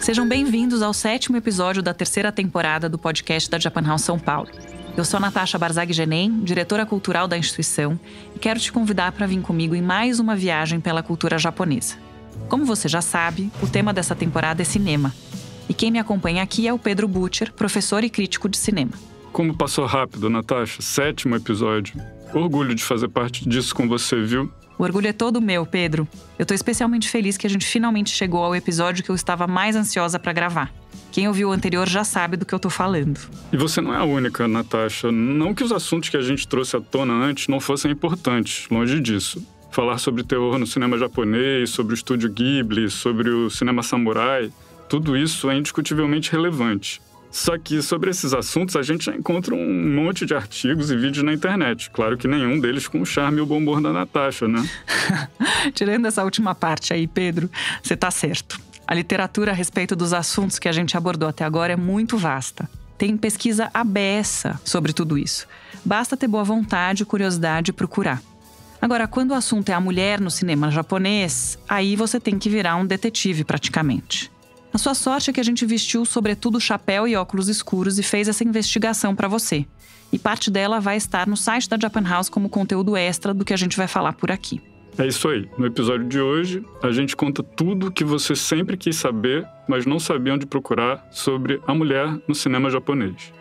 Sejam bem-vindos ao sétimo episódio da terceira temporada do podcast da Japan House São Paulo. Eu sou Natasha Barzag Genem, diretora cultural da instituição, e quero te convidar para vir comigo em mais uma viagem pela cultura japonesa. Como você já sabe, o tema dessa temporada é cinema. E quem me acompanha aqui é o Pedro Butcher, professor e crítico de cinema. Como passou rápido, Natasha? Sétimo episódio. Orgulho de fazer parte disso com você, viu? O orgulho é todo meu, Pedro. Eu tô especialmente feliz que a gente finalmente chegou ao episódio que eu estava mais ansiosa para gravar. Quem ouviu o anterior já sabe do que eu tô falando. E você não é a única, Natasha. Não que os assuntos que a gente trouxe à tona antes não fossem importantes, longe disso. Falar sobre terror no cinema japonês, sobre o estúdio Ghibli, sobre o cinema samurai, tudo isso é indiscutivelmente relevante. Só que sobre esses assuntos a gente já encontra um monte de artigos e vídeos na internet. Claro que nenhum deles com o charme e o bombom da Natasha, né? Tirando essa última parte aí, Pedro, você tá certo. A literatura a respeito dos assuntos que a gente abordou até agora é muito vasta. Tem pesquisa abessa sobre tudo isso. Basta ter boa vontade, curiosidade e procurar. Agora, quando o assunto é a mulher no cinema japonês, aí você tem que virar um detetive praticamente. A sua sorte é que a gente vestiu sobretudo chapéu e óculos escuros e fez essa investigação para você. E parte dela vai estar no site da Japan House como conteúdo extra do que a gente vai falar por aqui. É isso aí. No episódio de hoje, a gente conta tudo que você sempre quis saber, mas não sabia onde procurar sobre a mulher no cinema japonês.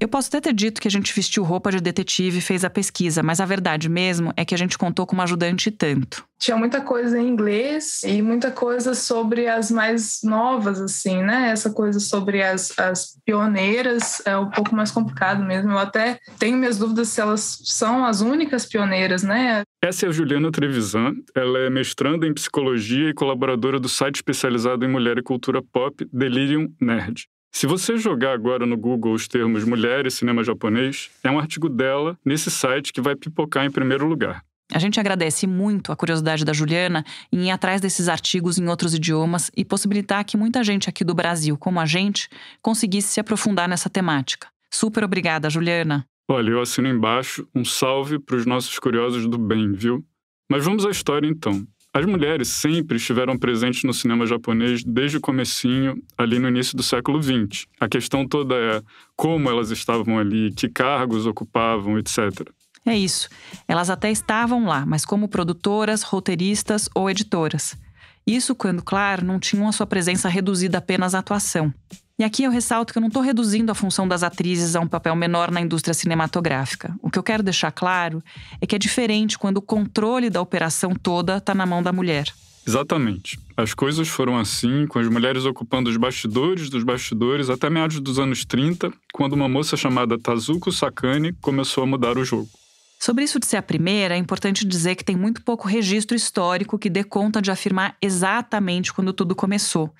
Eu posso até ter dito que a gente vestiu roupa de detetive e fez a pesquisa, mas a verdade mesmo é que a gente contou com uma ajudante tanto. Tinha muita coisa em inglês e muita coisa sobre as mais novas, assim, né? Essa coisa sobre as, as pioneiras é um pouco mais complicado mesmo. Eu até tenho minhas dúvidas se elas são as únicas pioneiras, né? Essa é a Juliana Trevisan. Ela é mestranda em psicologia e colaboradora do site especializado em mulher e cultura pop, Delirium Nerd. Se você jogar agora no Google os termos mulheres cinema japonês, é um artigo dela nesse site que vai pipocar em primeiro lugar. A gente agradece muito a curiosidade da Juliana em ir atrás desses artigos em outros idiomas e possibilitar que muita gente aqui do Brasil, como a gente, conseguisse se aprofundar nessa temática. Super obrigada, Juliana. Olha, eu assino embaixo um salve para os nossos curiosos do bem, viu? Mas vamos à história então. As mulheres sempre estiveram presentes no cinema japonês desde o comecinho, ali no início do século XX. A questão toda é como elas estavam ali, que cargos ocupavam, etc. É isso. Elas até estavam lá, mas como produtoras, roteiristas ou editoras. Isso quando, claro, não tinham a sua presença reduzida apenas à atuação. E aqui eu ressalto que eu não estou reduzindo a função das atrizes a um papel menor na indústria cinematográfica. O que eu quero deixar claro é que é diferente quando o controle da operação toda está na mão da mulher. Exatamente. As coisas foram assim, com as mulheres ocupando os bastidores dos bastidores até meados dos anos 30, quando uma moça chamada Tazuko Sakane começou a mudar o jogo. Sobre isso de ser a primeira, é importante dizer que tem muito pouco registro histórico que dê conta de afirmar exatamente quando tudo começou.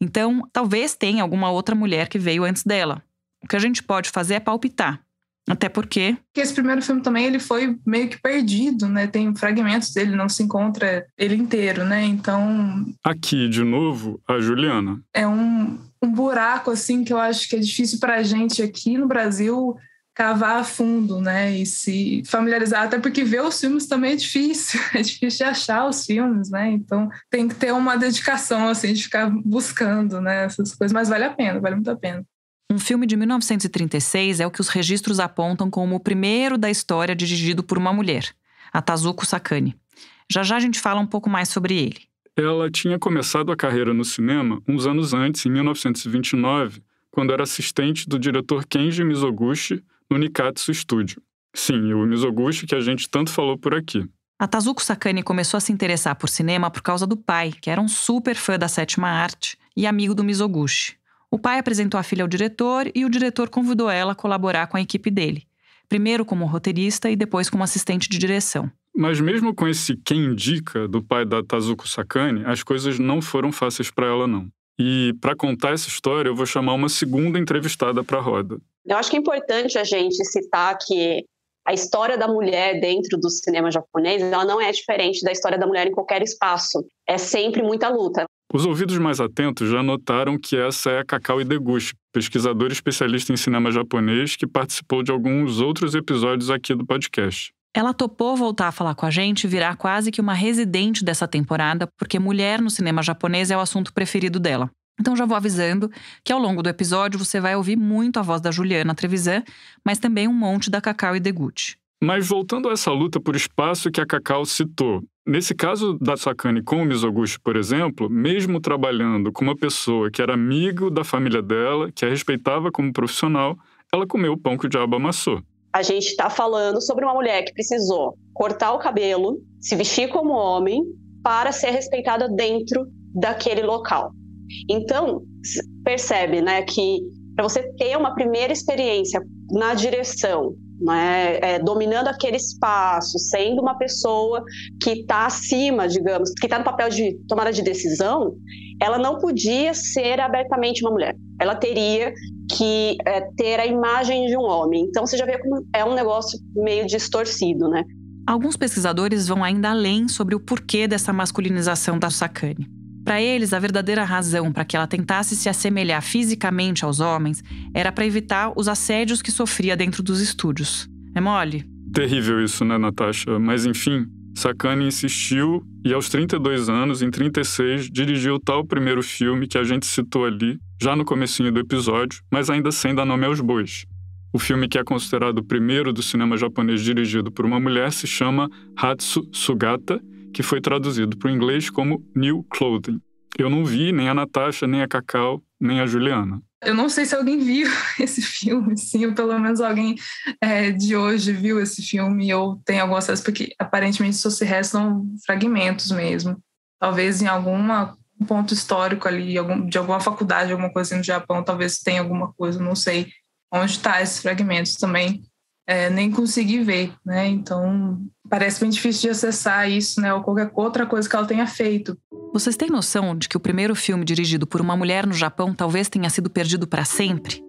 Então, talvez tenha alguma outra mulher que veio antes dela. O que a gente pode fazer é palpitar. Até porque. Esse primeiro filme também ele foi meio que perdido, né? Tem fragmentos dele, não se encontra ele inteiro, né? Então. Aqui, de novo, a Juliana. É um, um buraco, assim, que eu acho que é difícil pra gente aqui no Brasil cavar a fundo, né? E se familiarizar, até porque ver os filmes também é difícil, é difícil de achar os filmes, né? Então tem que ter uma dedicação, assim, de ficar buscando, né? Essas coisas, mas vale a pena, vale muito a pena. Um filme de 1936 é o que os registros apontam como o primeiro da história dirigido por uma mulher, a Tazuko Sakane. Já já a gente fala um pouco mais sobre ele. Ela tinha começado a carreira no cinema uns anos antes, em 1929, quando era assistente do diretor Kenji Mizoguchi no Nikatsu Studio. Sim, o Mizoguchi que a gente tanto falou por aqui. A Tazuko Sakane começou a se interessar por cinema por causa do pai, que era um super fã da sétima arte e amigo do Mizoguchi. O pai apresentou a filha ao diretor e o diretor convidou ela a colaborar com a equipe dele, primeiro como roteirista e depois como assistente de direção. Mas mesmo com esse quem indica do pai da Tazuko Sakane, as coisas não foram fáceis para ela não. E para contar essa história, eu vou chamar uma segunda entrevistada para a roda, eu acho que é importante a gente citar que a história da mulher dentro do cinema japonês, ela não é diferente da história da mulher em qualquer espaço. É sempre muita luta. Os ouvidos mais atentos já notaram que essa é a Kakao Ideguchi, pesquisadora especialista em cinema japonês que participou de alguns outros episódios aqui do podcast. Ela topou voltar a falar com a gente e virar quase que uma residente dessa temporada, porque mulher no cinema japonês é o assunto preferido dela. Então já vou avisando que ao longo do episódio você vai ouvir muito a voz da Juliana Trevisan, mas também um monte da Cacau e Degut. Mas voltando a essa luta por espaço que a Cacau citou, nesse caso da Sakane com o Mizoguchi, por exemplo, mesmo trabalhando com uma pessoa que era amigo da família dela, que a respeitava como profissional, ela comeu o pão que o diabo amassou. A gente está falando sobre uma mulher que precisou cortar o cabelo, se vestir como homem, para ser respeitada dentro daquele local. Então, percebe né, que para você ter uma primeira experiência na direção, né, é, dominando aquele espaço, sendo uma pessoa que está acima, digamos, que está no papel de tomada de decisão, ela não podia ser abertamente uma mulher. Ela teria que é, ter a imagem de um homem. Então você já vê como é um negócio meio distorcido, né? Alguns pesquisadores vão ainda além sobre o porquê dessa masculinização da Sakane. Para eles, a verdadeira razão para que ela tentasse se assemelhar fisicamente aos homens era para evitar os assédios que sofria dentro dos estúdios. É mole? Terrível isso, né, Natasha? Mas enfim, Sakane insistiu e aos 32 anos, em 36, dirigiu tal primeiro filme que a gente citou ali, já no comecinho do episódio, mas ainda sem dar nome aos bois. O filme que é considerado o primeiro do cinema japonês dirigido por uma mulher se chama Hatsu Sugata que foi traduzido para o inglês como New Clothing. Eu não vi nem a Natasha, nem a Cacau, nem a Juliana. Eu não sei se alguém viu esse filme, sim, ou pelo menos alguém é, de hoje viu esse filme ou tem algum acesso, porque aparentemente só se restam fragmentos mesmo. Talvez em alguma ponto histórico ali, de alguma faculdade, alguma coisa assim no Japão, talvez tenha alguma coisa, não sei onde está esses fragmentos também é, nem consegui ver, né? Então parece bem difícil de acessar isso, né? Ou qualquer outra coisa que ela tenha feito. Vocês têm noção de que o primeiro filme dirigido por uma mulher no Japão talvez tenha sido perdido para sempre?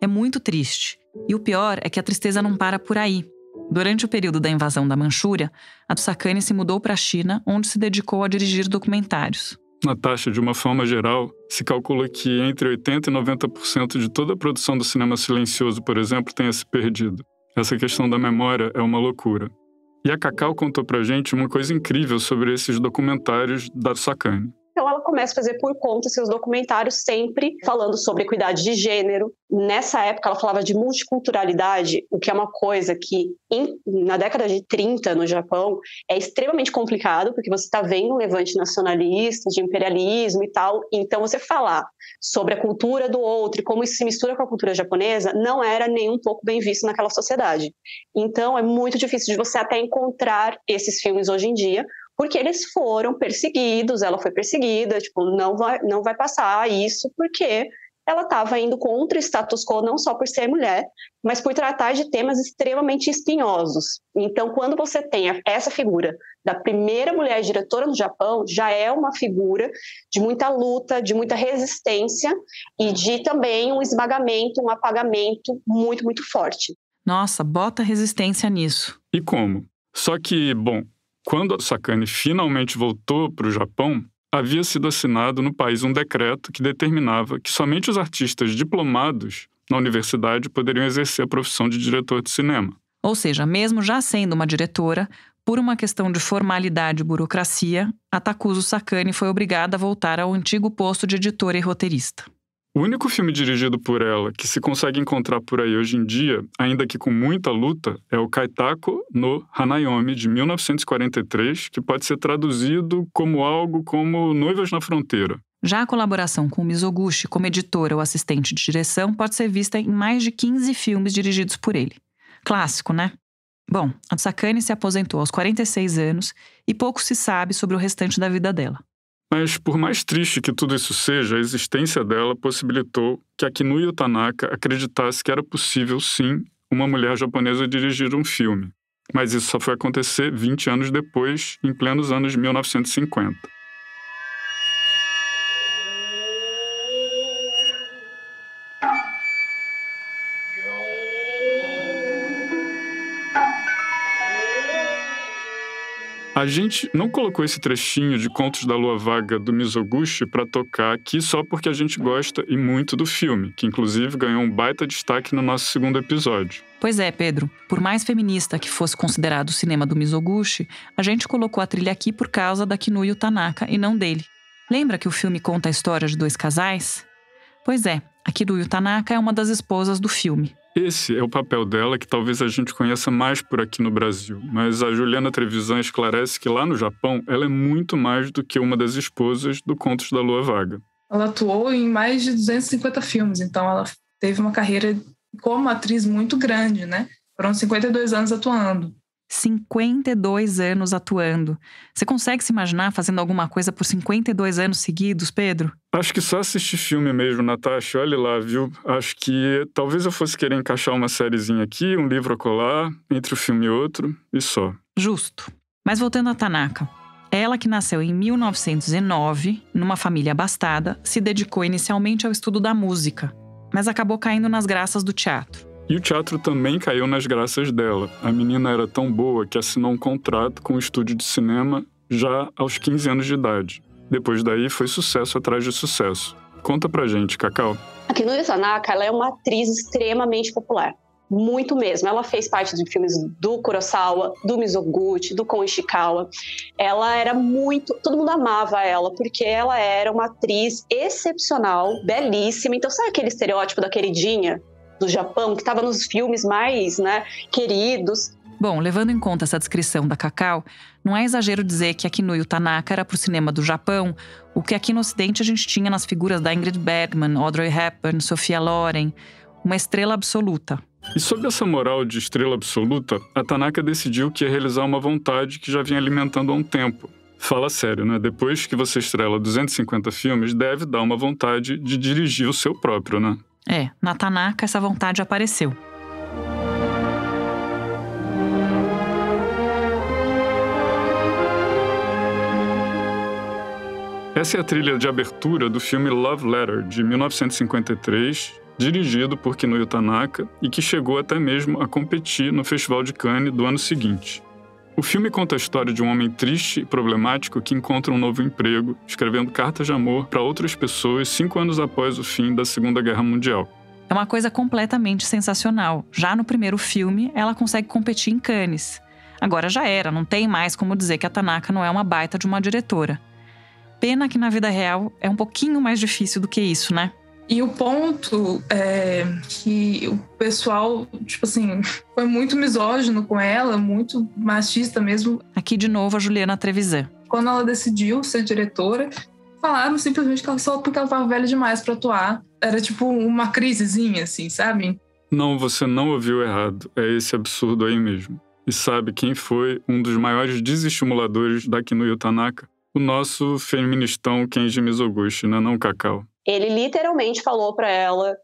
É muito triste. E o pior é que a tristeza não para por aí. Durante o período da invasão da Manchúria, Atsakane se mudou para a China, onde se dedicou a dirigir documentários. Natasha, de uma forma geral, se calcula que entre 80% e 90% de toda a produção do cinema silencioso, por exemplo, tenha se perdido. Essa questão da memória é uma loucura. E a Cacau contou pra gente uma coisa incrível sobre esses documentários da Sakane. Então ela começa a fazer por conta seus documentários sempre falando sobre equidade de gênero. Nessa época ela falava de multiculturalidade, o que é uma coisa que em, na década de 30 no Japão é extremamente complicado, porque você está vendo um levante nacionalista, de imperialismo e tal. Então você falar sobre a cultura do outro e como isso se mistura com a cultura japonesa não era nem um pouco bem visto naquela sociedade. Então é muito difícil de você até encontrar esses filmes hoje em dia, porque eles foram perseguidos, ela foi perseguida, tipo, não vai, não vai passar isso, porque ela estava indo contra o status quo, não só por ser mulher, mas por tratar de temas extremamente espinhosos. Então, quando você tem essa figura da primeira mulher diretora no Japão, já é uma figura de muita luta, de muita resistência e de também um esmagamento, um apagamento muito, muito forte. Nossa, bota resistência nisso. E como? Só que, bom, quando a Sakane finalmente voltou para o Japão, havia sido assinado no país um decreto que determinava que somente os artistas diplomados na universidade poderiam exercer a profissão de diretor de cinema. Ou seja, mesmo já sendo uma diretora, por uma questão de formalidade e burocracia, a Takuzo Sakane foi obrigada a voltar ao antigo posto de editora e roteirista. O único filme dirigido por ela que se consegue encontrar por aí hoje em dia, ainda que com muita luta, é o Kaitako no Hanayomi, de 1943, que pode ser traduzido como algo como Noivas na Fronteira. Já a colaboração com Mizoguchi como editora ou assistente de direção pode ser vista em mais de 15 filmes dirigidos por ele. Clássico, né? Bom, a Tsakane se aposentou aos 46 anos e pouco se sabe sobre o restante da vida dela. Mas, por mais triste que tudo isso seja, a existência dela possibilitou que a Kinuyo Tanaka acreditasse que era possível, sim, uma mulher japonesa dirigir um filme. Mas isso só foi acontecer 20 anos depois, em plenos anos 1950. A gente não colocou esse trechinho de Contos da Lua Vaga do Mizoguchi para tocar aqui só porque a gente gosta e muito do filme, que inclusive ganhou um baita destaque no nosso segundo episódio. Pois é, Pedro. Por mais feminista que fosse considerado o cinema do Mizoguchi, a gente colocou a trilha aqui por causa da Kinuyo Tanaka e não dele. Lembra que o filme conta a história de dois casais? Pois é, a Kinuyo Tanaka é uma das esposas do filme. Esse é o papel dela que talvez a gente conheça mais por aqui no Brasil, mas a Juliana Trevisan esclarece que lá no Japão ela é muito mais do que uma das esposas do Contos da Lua Vaga. Ela atuou em mais de 250 filmes, então ela teve uma carreira como atriz muito grande, né? Foram 52 anos atuando. 52 anos atuando. Você consegue se imaginar fazendo alguma coisa por 52 anos seguidos, Pedro? Acho que só assistir filme mesmo, Natasha. Olha lá, viu? Acho que talvez eu fosse querer encaixar uma sériezinha aqui, um livro a colar, entre o filme e outro, e só. Justo. Mas voltando a Tanaka. Ela, que nasceu em 1909, numa família abastada, se dedicou inicialmente ao estudo da música, mas acabou caindo nas graças do teatro. E o teatro também caiu nas graças dela. A menina era tão boa que assinou um contrato com um estúdio de cinema já aos 15 anos de idade. Depois daí foi sucesso atrás de sucesso. Conta pra gente, Cacau. Aqui no Sanaka ela é uma atriz extremamente popular. Muito mesmo. Ela fez parte de filmes do Kurosawa, do Mizoguchi, do Kon Ishikawa. Ela era muito. Todo mundo amava ela, porque ela era uma atriz excepcional, belíssima. Então, sabe aquele estereótipo da queridinha? do Japão, que estava nos filmes mais né, queridos. Bom, levando em conta essa descrição da Cacau, não é exagero dizer que Akinoyu Tanaka era para o cinema do Japão o que aqui no Ocidente a gente tinha nas figuras da Ingrid Bergman, Audrey Hepburn, Sophia Loren, uma estrela absoluta. E sob essa moral de estrela absoluta, a Tanaka decidiu que ia realizar uma vontade que já vinha alimentando há um tempo. Fala sério, né? Depois que você estrela 250 filmes, deve dar uma vontade de dirigir o seu próprio, né? É, na Tanaka essa vontade apareceu. Essa é a trilha de abertura do filme Love Letter, de 1953, dirigido por Kinuyo Tanaka e que chegou até mesmo a competir no Festival de Cannes do ano seguinte. O filme conta a história de um homem triste e problemático que encontra um novo emprego, escrevendo cartas de amor para outras pessoas cinco anos após o fim da Segunda Guerra Mundial. É uma coisa completamente sensacional. Já no primeiro filme, ela consegue competir em Cannes. Agora já era, não tem mais como dizer que a Tanaka não é uma baita de uma diretora. Pena que na vida real é um pouquinho mais difícil do que isso, né? E o ponto é que o pessoal, tipo assim, foi muito misógino com ela, muito machista mesmo. Aqui de novo a Juliana Trevisan. Quando ela decidiu ser diretora, falaram simplesmente que ela só porque ela tava velha demais para atuar. Era tipo uma crisezinha, assim, sabe? Não, você não ouviu errado. É esse absurdo aí mesmo. E sabe quem foi um dos maiores desestimuladores daqui no Yutanaka? O nosso feministão Kenji Mizoguchi, né não, Cacau? Ele literalmente falou para ela: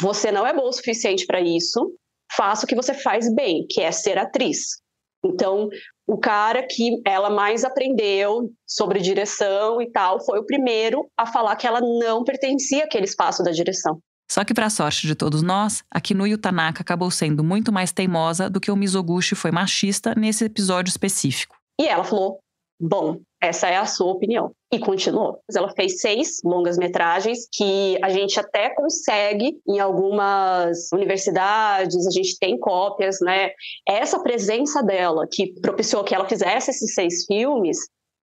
você não é boa o suficiente para isso, faça o que você faz bem, que é ser atriz. Então, o cara que ela mais aprendeu sobre direção e tal foi o primeiro a falar que ela não pertencia àquele espaço da direção. Só que, para a sorte de todos nós, a Kinuyo Tanaka acabou sendo muito mais teimosa do que o Mizoguchi foi machista nesse episódio específico. E ela falou: bom. Essa é a sua opinião. E continuou. Ela fez seis longas metragens que a gente até consegue em algumas universidades, a gente tem cópias, né? Essa presença dela que propiciou que ela fizesse esses seis filmes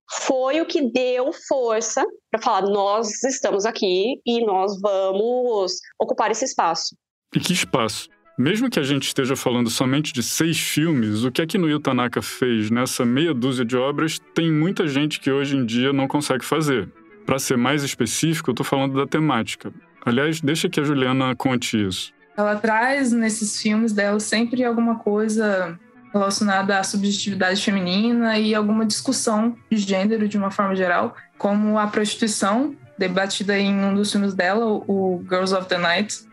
foi o que deu força para falar: nós estamos aqui e nós vamos ocupar esse espaço. E que espaço? Mesmo que a gente esteja falando somente de seis filmes, o que é que Nobuo Tanaka fez nessa meia dúzia de obras tem muita gente que hoje em dia não consegue fazer. Para ser mais específico, eu estou falando da temática. Aliás, deixa que a Juliana conte isso. Ela traz nesses filmes dela sempre alguma coisa relacionada à subjetividade feminina e alguma discussão de gênero de uma forma geral, como a prostituição, debatida em um dos filmes dela, o Girls of the Night,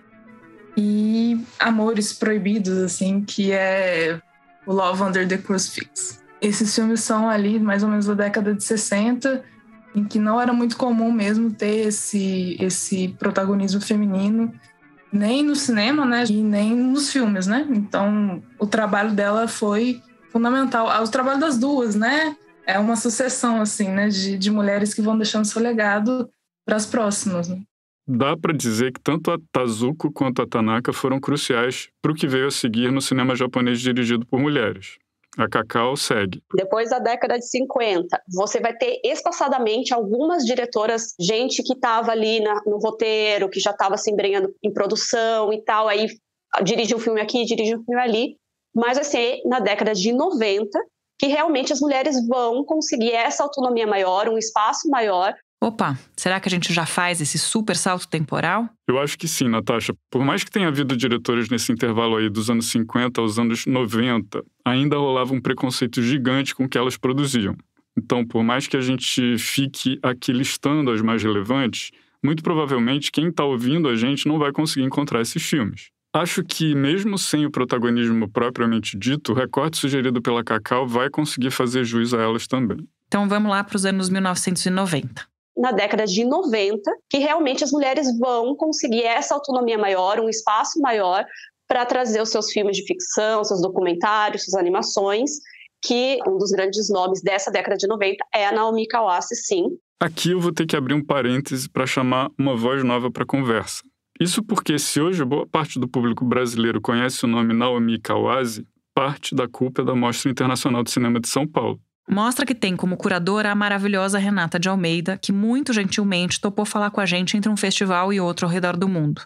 e Amores Proibidos, assim, que é o Love Under the Crucifix. Esses filmes são ali mais ou menos da década de 60, em que não era muito comum mesmo ter esse, esse protagonismo feminino, nem no cinema, né, e nem nos filmes, né? Então, o trabalho dela foi fundamental. Ah, o trabalho das duas, né? É uma sucessão, assim, né, de, de mulheres que vão deixando seu legado para as próximas. Né? dá para dizer que tanto a Tazuko quanto a Tanaka foram cruciais para o que veio a seguir no cinema japonês dirigido por mulheres. A Cacau segue. Depois da década de 50, você vai ter espaçadamente algumas diretoras, gente que estava ali na, no roteiro, que já estava se embrenhando em produção e tal, aí ah, dirige um filme aqui, dirige um filme ali. Mas assim, na década de 90, que realmente as mulheres vão conseguir essa autonomia maior, um espaço maior, Opa, será que a gente já faz esse super salto temporal? Eu acho que sim, Natasha. Por mais que tenha havido diretores nesse intervalo aí dos anos 50 aos anos 90, ainda rolava um preconceito gigante com o que elas produziam. Então, por mais que a gente fique aqui listando as mais relevantes, muito provavelmente quem está ouvindo a gente não vai conseguir encontrar esses filmes. Acho que, mesmo sem o protagonismo propriamente dito, o recorte sugerido pela Cacau vai conseguir fazer jus a elas também. Então vamos lá para os anos 1990 na década de 90 que realmente as mulheres vão conseguir essa autonomia maior, um espaço maior para trazer os seus filmes de ficção, seus documentários, suas animações, que um dos grandes nomes dessa década de 90 é a Naomi Kawase, sim. Aqui eu vou ter que abrir um parêntese para chamar uma voz nova para a conversa. Isso porque se hoje boa parte do público brasileiro conhece o nome Naomi Kawase, parte da culpa é da Mostra Internacional de Cinema de São Paulo, Mostra que tem como curadora a maravilhosa Renata de Almeida, que muito gentilmente topou falar com a gente entre um festival e outro ao redor do mundo.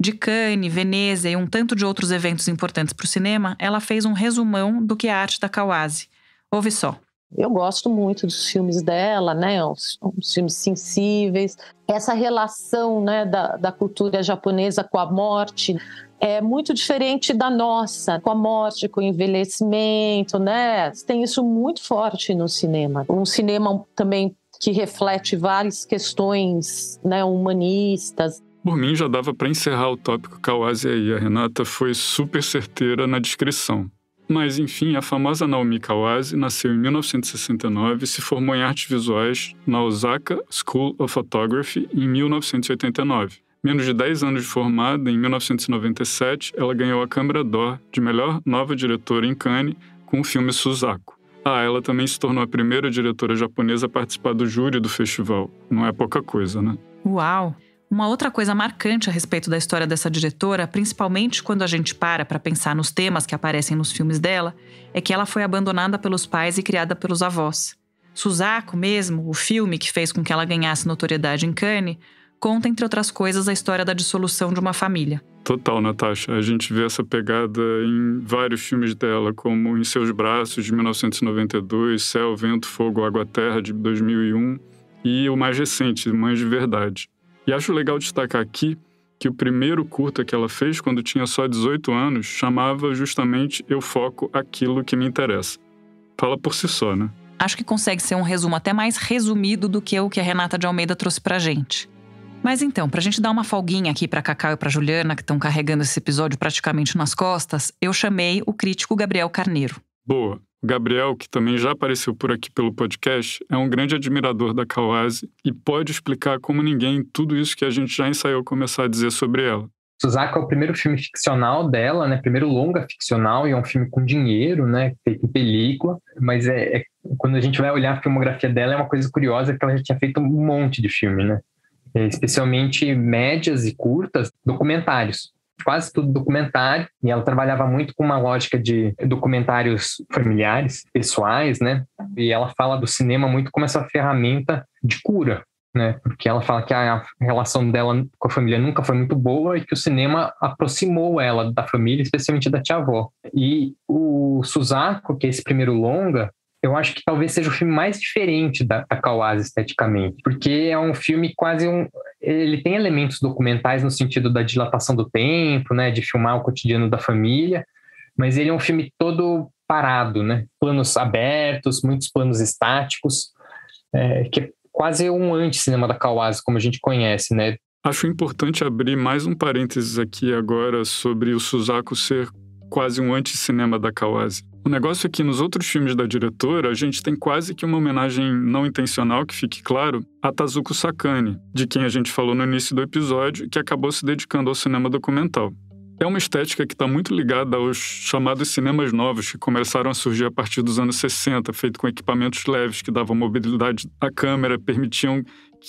De Cannes, Veneza e um tanto de outros eventos importantes para o cinema, ela fez um resumão do que é a arte da Kawase. Ouve só. Eu gosto muito dos filmes dela, né? Os, os filmes sensíveis. Essa relação né, da, da cultura japonesa com a morte, é muito diferente da nossa, com a morte, com o envelhecimento, né? Tem isso muito forte no cinema. Um cinema também que reflete várias questões né, humanistas. Por mim, já dava para encerrar o tópico Kawase aí. A Renata foi super certeira na descrição. Mas, enfim, a famosa Naomi Kawase nasceu em 1969 e se formou em artes visuais na Osaka School of Photography em 1989. Menos de 10 anos de formada, em 1997, ela ganhou a Câmara d'Or de melhor nova diretora em Cannes com o filme Suzaku. Ah, ela também se tornou a primeira diretora japonesa a participar do júri do festival. Não é pouca coisa, né? Uau! Uma outra coisa marcante a respeito da história dessa diretora, principalmente quando a gente para para pensar nos temas que aparecem nos filmes dela, é que ela foi abandonada pelos pais e criada pelos avós. Suzaku mesmo, o filme que fez com que ela ganhasse notoriedade em Cannes, conta, entre outras coisas, a história da dissolução de uma família. Total, Natasha. A gente vê essa pegada em vários filmes dela, como Em Seus Braços, de 1992, Céu, Vento, Fogo, Água, Terra, de 2001, e o mais recente, Mães de Verdade. E acho legal destacar aqui que o primeiro curta que ela fez quando tinha só 18 anos chamava justamente Eu Foco Aquilo que Me Interessa. Fala por si só, né? Acho que consegue ser um resumo até mais resumido do que o que a Renata de Almeida trouxe pra gente. Mas então, para a gente dar uma folguinha aqui para Cacau e para Juliana, que estão carregando esse episódio praticamente nas costas, eu chamei o crítico Gabriel Carneiro. Boa. O Gabriel, que também já apareceu por aqui pelo podcast, é um grande admirador da Kawase e pode explicar como ninguém tudo isso que a gente já ensaiou começar a dizer sobre ela. Suzaka é o primeiro filme ficcional dela, né? Primeiro longa ficcional e é um filme com dinheiro, né? Feito em película, mas é, é, quando a gente vai olhar a filmografia dela é uma coisa curiosa porque ela já tinha feito um monte de filme, né? É, especialmente médias e curtas, documentários. Quase tudo documentário, e ela trabalhava muito com uma lógica de documentários familiares, pessoais, né? E ela fala do cinema muito como essa ferramenta de cura, né? Porque ela fala que a relação dela com a família nunca foi muito boa e que o cinema aproximou ela da família, especialmente da tia-avó. E o Suzaku, que é esse primeiro longa, eu acho que talvez seja o filme mais diferente da, da Kawase esteticamente, porque é um filme quase um. Ele tem elementos documentais no sentido da dilatação do tempo, né, de filmar o cotidiano da família, mas ele é um filme todo parado, né? Planos abertos, muitos planos estáticos, é, que é quase um anti-cinema da Kawase, como a gente conhece, né? Acho importante abrir mais um parênteses aqui agora sobre o Suzaku ser quase um anti-cinema da Kawase. O negócio é que nos outros filmes da diretora, a gente tem quase que uma homenagem não intencional, que fique claro, a Tazuko Sakane, de quem a gente falou no início do episódio, que acabou se dedicando ao cinema documental. É uma estética que está muito ligada aos chamados cinemas novos, que começaram a surgir a partir dos anos 60, feito com equipamentos leves que davam mobilidade à câmera, permitiam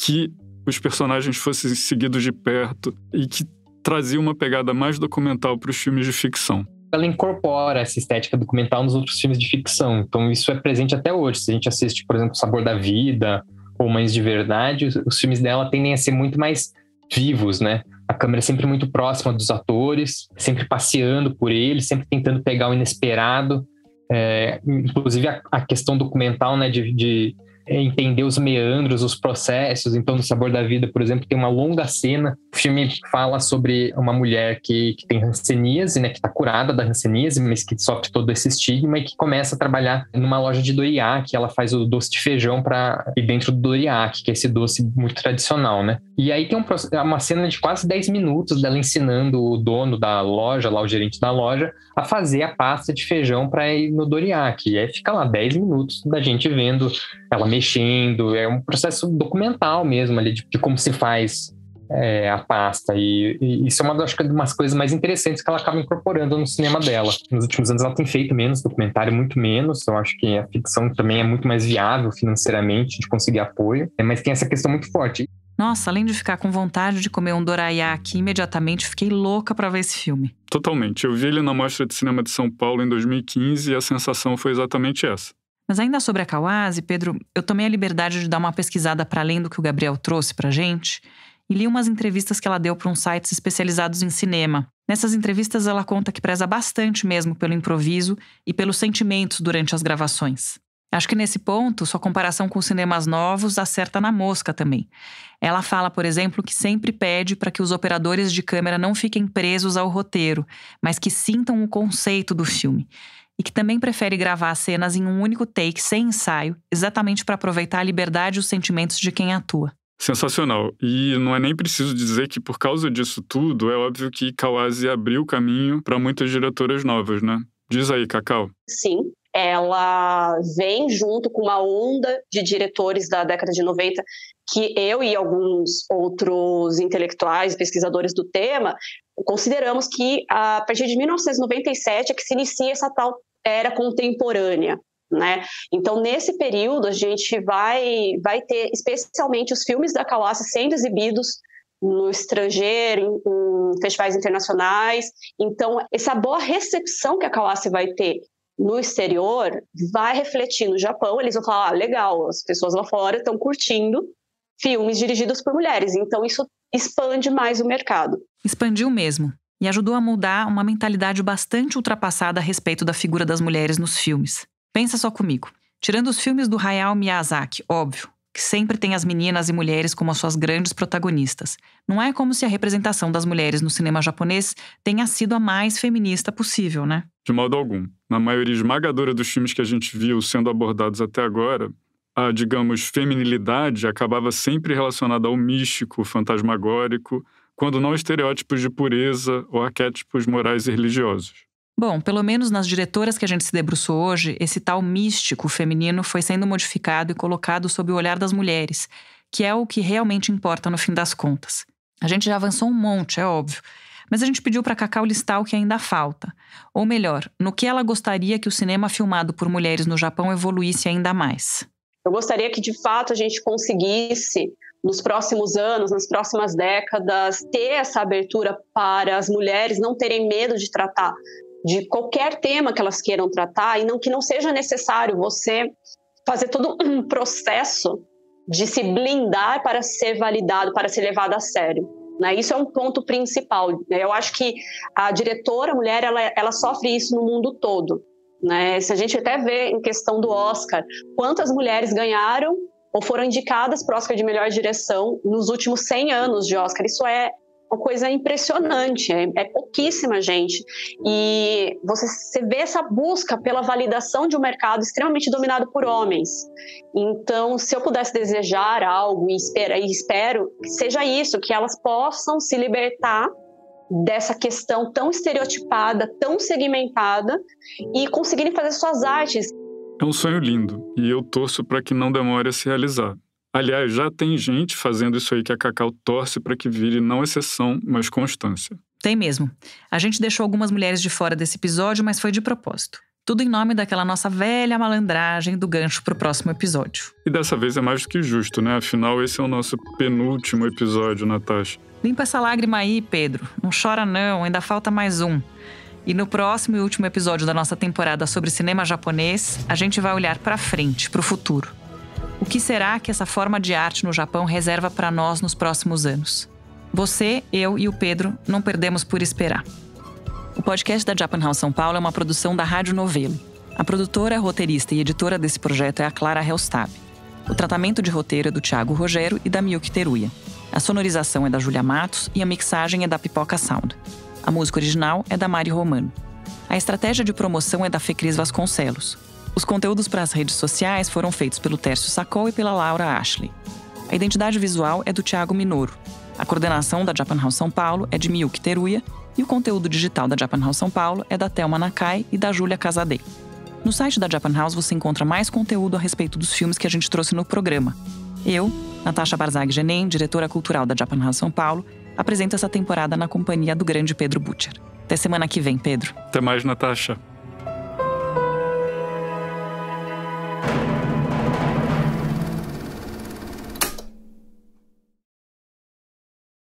que os personagens fossem seguidos de perto e que trazia uma pegada mais documental para os filmes de ficção ela incorpora essa estética documental nos outros filmes de ficção. Então isso é presente até hoje. Se a gente assiste, por exemplo, O Sabor da Vida ou Mães de Verdade, os, os filmes dela tendem a ser muito mais vivos, né? A câmera é sempre muito próxima dos atores, sempre passeando por eles, sempre tentando pegar o inesperado. É, inclusive a, a, questão documental, né, de, de é, entender os meandros, os processos. Então, no Sabor da Vida, por exemplo, tem uma longa cena. O filme fala sobre uma mulher que, que tem ranceníase, né, que está curada da ranceníase, mas que sofre todo esse estigma e que começa a trabalhar numa loja de doiaque. Ela faz o doce de feijão para ir dentro do doiaque, que é esse doce muito tradicional, né? E aí tem um, é uma cena de quase 10 minutos dela ensinando o dono da loja, lá o gerente da loja, a fazer a pasta de feijão para ir no doiaque. E aí fica lá 10 minutos da gente vendo ela mexendo, é um processo documental mesmo ali de, de como se faz é, a pasta. E, e, isso é uma das umas coisas mais interessantes que ela acaba incorporando no cinema dela. Nos últimos anos ela tem feito menos documentário, muito menos. Eu acho que a ficção também é muito mais viável financeiramente de conseguir apoio, é, mas tem essa questão muito forte. Nossa, além de ficar com vontade de comer um dorayaki imediatamente, fiquei louca para ver esse filme. Totalmente. Eu vi ele na Mostra de Cinema de São Paulo em 2015 e a sensação foi exatamente essa. Mas ainda sobre a Kawase, Pedro, eu tomei a liberdade de dar uma pesquisada para além do que o Gabriel trouxe para gente e li umas entrevistas que ela deu para uns sites especializados em cinema. Nessas entrevistas, ela conta que preza bastante mesmo pelo improviso e pelos sentimentos durante as gravações. Acho que nesse ponto, sua comparação com cinemas novos acerta na mosca também. Ela fala, por exemplo, que sempre pede para que os operadores de câmera não fiquem presos ao roteiro, mas que sintam o conceito do filme e que também prefere gravar cenas em um único take sem ensaio, exatamente para aproveitar a liberdade e os sentimentos de quem atua. Sensacional. E não é nem preciso dizer que, por causa disso tudo, é óbvio que Kawase abriu o caminho para muitas diretoras novas, né? Diz aí, Cacau. Sim, ela vem junto com uma onda de diretores da década de 90 que eu e alguns outros intelectuais, pesquisadores do tema, consideramos que a partir de 1997 é que se inicia essa tal era contemporânea. Né? Então, nesse período, a gente vai, vai ter especialmente os filmes da Calassi sendo exibidos no estrangeiro, em, em, festivais internacionais. Então, essa boa recepção que a Calassi vai ter no exterior vai refletir no Japão, eles vão falar, ah, legal, as pessoas lá fora estão curtindo filmes dirigidos por mulheres. Então isso expande mais o mercado. Expandiu mesmo. E ajudou a mudar uma mentalidade bastante ultrapassada a respeito da figura das mulheres nos filmes. Pensa só comigo. Tirando os filmes do Hayao Miyazaki, óbvio, que sempre tem as meninas e mulheres como as suas grandes protagonistas. Não é como se a representação das mulheres no cinema japonês tenha sido a mais feminista possível, né? de modo algum. Na maioria esmagadora dos filmes que a gente viu sendo abordados até agora, a, digamos, feminilidade acabava sempre relacionada ao místico, fantasmagórico, quando não estereótipos de pureza ou arquétipos morais e religiosos. Bom, pelo menos nas diretoras que a gente se debruçou hoje, esse tal místico feminino foi sendo modificado e colocado sob o olhar das mulheres, que é o que realmente importa no fim das contas. A gente já avançou um monte, é óbvio, mas a gente pediu para Cacau listar o que ainda falta. Ou melhor, no que ela gostaria que o cinema filmado por mulheres no Japão evoluísse ainda mais. Eu gostaria que, de fato, a gente conseguisse, nos próximos anos, nas próximas décadas, ter essa abertura para as mulheres não terem medo de tratar de qualquer tema que elas queiram tratar e não que não seja necessário você fazer todo um processo de se blindar para ser validado, para ser levado a sério. Né? Isso é um ponto principal. Né? Eu acho que a diretora a mulher ela, ela sofre isso no mundo todo. Né? Se a gente até vê em questão do Oscar, quantas mulheres ganharam ou foram indicadas para o Oscar de melhor direção nos últimos 100 anos de Oscar. Isso é uma coisa impressionante, é, é, pouquíssima gente. E você, você vê essa busca pela validação de um mercado extremamente dominado por homens. Então, se eu pudesse desejar algo e, espera, e espero que seja isso, que elas possam se libertar dessa questão tão estereotipada, tão segmentada e conseguirem fazer suas artes. É um sonho lindo e eu torço para que não demore a se realizar. Aliás, já tem gente fazendo isso aí que a Cacau torce para que vire não exceção, mas constância. Tem mesmo. A gente deixou algumas mulheres de fora desse episódio, mas foi de propósito. Tudo em nome daquela nossa velha malandragem do gancho para o próximo episódio. E dessa vez é mais do que justo, né? Afinal, esse é o nosso penúltimo episódio, Natasha. Limpa essa lágrima aí, Pedro. Não chora, não, ainda falta mais um. E no próximo e último episódio da nossa temporada sobre cinema japonês, a gente vai olhar para frente, para o futuro. O que será que essa forma de arte no Japão reserva para nós nos próximos anos? Você, eu e o Pedro não perdemos por esperar. O podcast da Japan House São Paulo é uma produção da Rádio Novelo. A produtora, roteirista e editora desse projeto é a Clara Helstab. O tratamento de roteiro é do Thiago Rogério e da Miyuki Teruya. A sonorização é da Julia Matos e a mixagem é da Pipoca Sound. A música original é da Mari Romano. A estratégia de promoção é da Fecris Vasconcelos. Os conteúdos para as redes sociais foram feitos pelo Tércio Sacol e pela Laura Ashley. A identidade visual é do Tiago Minoro. A coordenação da Japan House São Paulo é de Miyuki Teruya e o conteúdo digital da Japan House São Paulo é da Thelma Nakai e da Júlia Casadei. No site da Japan House você encontra mais conteúdo a respeito dos filmes que a gente trouxe no programa. Eu, Natasha Barzag Genem, diretora cultural da Japan House São Paulo, apresento essa temporada na companhia do grande Pedro Butcher. Até semana que vem, Pedro. Até mais, Natasha.